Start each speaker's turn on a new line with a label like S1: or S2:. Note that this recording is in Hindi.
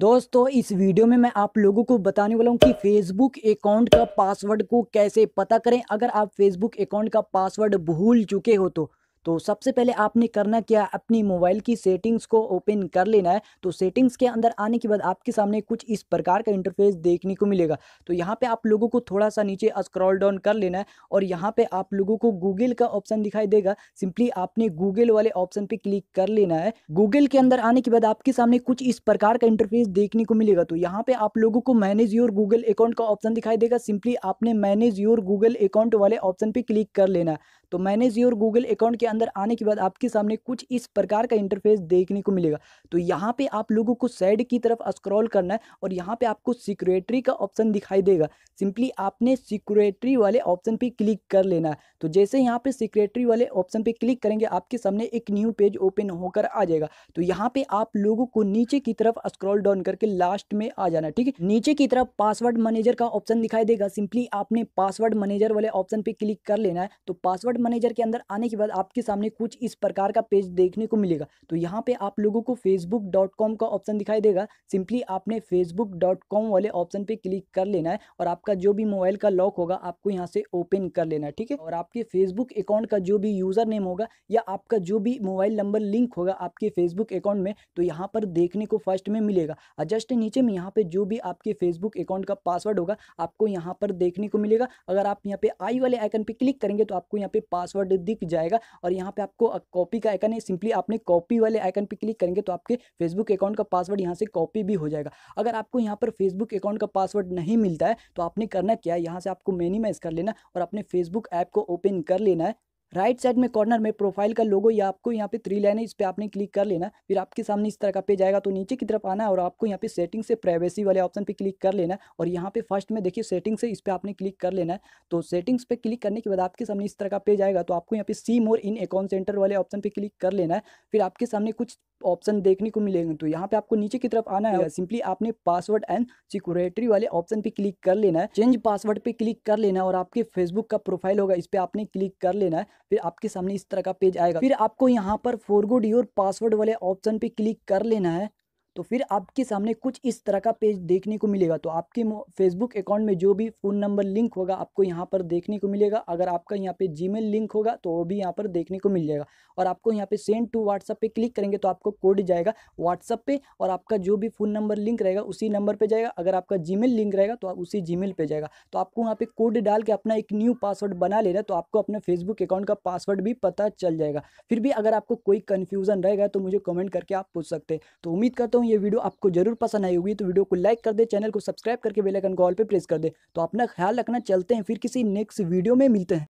S1: दोस्तों इस वीडियो में मैं आप लोगों को बताने वाला हूं कि फेसबुक अकाउंट का पासवर्ड को कैसे पता करें अगर आप फेसबुक अकाउंट का पासवर्ड भूल चुके हो तो तो सबसे पहले आपने करना क्या अपनी मोबाइल की सेटिंग्स को ओपन कर लेना है तो सेटिंग्स के अंदर आने के बाद आपके सामने कुछ इस प्रकार का इंटरफेस देखने को मिलेगा तो यहाँ पे आप लोगों को थोड़ा सा नीचे स्क्रॉल डाउन कर लेना है और यहाँ पे आप लोगों को गूगल का ऑप्शन दिखाई देगा सिंपली आपने गूगल वाले ऑप्शन पे क्लिक कर लेना है गूगल के अंदर आने के बाद आपके सामने कुछ इस प्रकार का इंटरफेस देखने को मिलेगा तो यहाँ पे आप लोगों को मैनेज योर गूगल अकाउंट का ऑप्शन दिखाई देगा सिंपली आपने मैनेज योर गूगल अकाउंट वाले ऑप्शन पे क्लिक कर लेना है तो मैनेज योर गूगल अकाउंट के अंदर आने के बाद आपके सामने कुछ इस प्रकार का इंटरफेस देखने को मिलेगा तो यहाँ पे आप लोगों को साइड की तरफ स्क्रॉल करना है और यहाँ पे आपको सिक्योरिटी का ऑप्शन दिखाई देगा सिंपली आपने सिक्योरिटी वाले ऑप्शन पे क्लिक कर लेना है तो जैसे यहाँ पे सिक्योरिटी वाले ऑप्शन पे क्लिक करेंगे आपके सामने एक न्यू पेज ओपन होकर आ जाएगा तो यहाँ पे आप लोगों को नीचे की तरफ स्क्रॉल डाउन करके लास्ट में आ जाना ठीक है नीचे की तरफ पासवर्ड मैनेजर का ऑप्शन दिखाई देगा सिंपली आपने पासवर्ड मैनेजर वाले ऑप्शन पे क्लिक कर लेना है तो पासवर्ड मैनेजर के अंदर आने के बाद आपके सामने कुछ इस प्रकार का पेज देखने को मिलेगा तो यहाँ पे आप लोगों को फेसबुक डॉट कॉम का ऑप्शन दिखाई देगा सिंपली आपने फेसबुक डॉट कॉम वाले ऑप्शन पे क्लिक कर लेना है और आपका जो भी मोबाइल का लॉक होगा आपको यहाँ से ओपन कर लेना है ठीक है और आपके फेसबुक अकाउंट का जो भी यूज़र नेम होगा या आपका जो भी मोबाइल नंबर लिंक होगा आपके फेसबुक अकाउंट में तो यहाँ पर देखने को फर्स्ट में मिलेगा जस्ट नीचे में यहाँ पे जो भी आपके फेसबुक अकाउंट का पासवर्ड होगा आपको यहाँ पर देखने को मिलेगा अगर आप यहाँ पे आई वाले आइकन पे क्लिक करेंगे तो आपको यहाँ पे पासवर्ड दिख जाएगा और यहाँ पे आपको कॉपी का आइकन है सिंपली आपने कॉपी वाले आइकन पे क्लिक करेंगे तो आपके फेसबुक अकाउंट का पासवर्ड यहाँ से कॉपी भी हो जाएगा अगर आपको यहाँ पर फेसबुक अकाउंट का पासवर्ड नहीं मिलता है तो आपने करना क्या है यहाँ से आपको मेनी कर लेना और अपने फेसबुक ऐप को ओपन कर लेना है राइट साइड में कॉर्नर में प्रोफाइल का लोगो या आपको यहाँ पे थ्री लाइन है इस पर आपने क्लिक कर लेना फिर आपके सामने इस तरह का पेज आएगा तो नीचे की तरफ आना है और आपको यहाँ पे सेटिंग से प्राइवेसी वाले ऑप्शन पे क्लिक कर लेना और यहाँ पे फर्स्ट में देखिए सेटिंग से इस पर आपने क्लिक कर लेना है तो सेटिंग्स पे क्लिक करने के बाद आपके सामने इस तरह का पेज आएगा तो आपको यहाँ पे see more in account centre वाले ऑप्शन पे क्लिक कर लेना है फिर आपके सामने कुछ ऑप्शन देखने को मिलेंगे तो यहाँ पे आपको नीचे की तरफ आना है सिंपली आपने पासवर्ड एंड सिक्योरिटी वाले ऑप्शन पे क्लिक कर लेना है चेंज पासवर्ड पे क्लिक कर लेना है और आपके फेसबुक का प्रोफाइल होगा इस पे आपने क्लिक कर लेना है फिर आपके सामने इस तरह का पेज आएगा फिर आपको यहाँ पर फोरगुड योर पासवर्ड वाले ऑप्शन पे क्लिक कर लेना है तो फिर आपके सामने कुछ इस तरह का पेज देखने को मिलेगा तो आपके फेसबुक अकाउंट में जो भी फ़ोन नंबर लिंक होगा आपको यहाँ पर देखने को मिलेगा अगर आपका यहाँ पे जी लिंक होगा तो वो भी यहाँ पर देखने को मिल जाएगा और आपको यहाँ पे सेंड टू व्हाट्सअप पे क्लिक करेंगे तो आपको कोड जाएगा व्हाट्सअप पे और आपका जो भी फ़ोन नंबर लिंक रहेगा उसी नंबर पर जाएगा अगर आपका जी लिंक रहेगा तो उसी जी पर जाएगा तो आपको वहाँ पर कोड डाल के अपना एक न्यू पासवर्ड बना लेना तो आपको अपने फेसबुक अकाउंट का पासवर्ड भी पता चल जाएगा फिर भी अगर आपको कोई कन्फ्यूज़न रहेगा तो मुझे कमेंट करके आप पूछ सकते हैं तो उम्मीद करता हूँ हूँ ये वीडियो आपको जरूर पसंद आई होगी तो वीडियो को लाइक कर दे चैनल को सब्सक्राइब करके बेलाइकन कॉल पर प्रेस कर दे तो अपना ख्याल रखना चलते हैं फिर किसी नेक्स्ट वीडियो में मिलते हैं